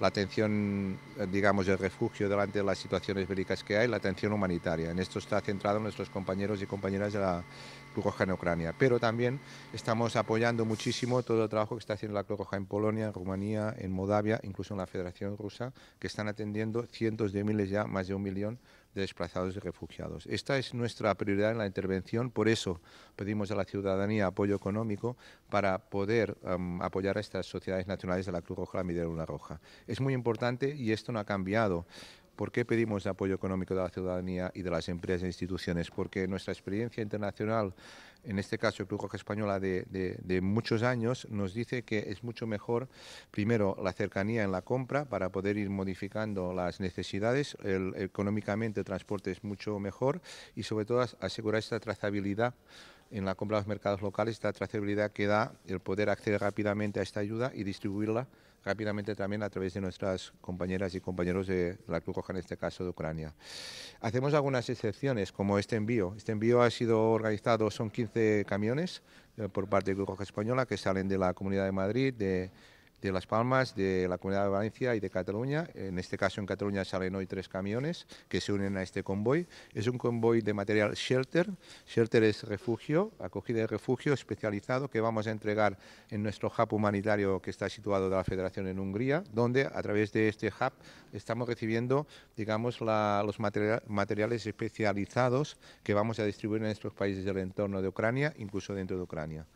la atención, eh, digamos, el refugio delante de las situaciones bélicas que hay, la atención humanitaria. En esto está centrado nuestros compañeros y compañeras de la Cruz Roja en Ucrania. Pero también estamos apoyando muchísimo todo el trabajo que está haciendo la Cruz Roja en Polonia, en Rumanía, en Moldavia, incluso en la Federación Rusa, que están atendiendo cientos de miles ya, más de un millón desplazados y refugiados. Esta es nuestra prioridad en la intervención, por eso pedimos a la ciudadanía apoyo económico para poder em, apoyar a estas sociedades nacionales de la Cruz Roja, la Midera Luna Roja. Es muy importante y esto no ha cambiado. ¿Por qué pedimos apoyo económico de la ciudadanía y de las empresas e instituciones? Porque nuestra experiencia internacional, en este caso Cruz Española, de, de, de, muchos años, nos dice que es mucho mejor, primero, la cercanía en la compra para poder ir modificando las necesidades. económicamente el transporte es mucho mejor y, sobre todo, asegurar esta trazabilidad en la compra de los mercados locales esta trazabilidad que da el poder acceder rápidamente a esta ayuda y distribuirla rápidamente también a través de nuestras compañeras y compañeros de la Cruz Roja, en este caso de Ucrania. Hacemos algunas excepciones, como este envío. Este envío ha sido organizado, son 15 camiones eh, por parte de Cruz Roja Española que salen de la Comunidad de Madrid, de de Las Palmas, de la Comunidad de Valencia y de Cataluña. En este caso, en Cataluña salen hoy tres camiones que se unen a este convoy. Es un convoy de material shelter. Shelter es refugio, acogida de refugio especializado que vamos a entregar en nuestro hub humanitario que está situado de la Federación en Hungría, donde a través de este hub estamos recibiendo, digamos, los materiales especializados que vamos a distribuir en nuestros países del entorno de Ucrania, incluso dentro de Ucrania.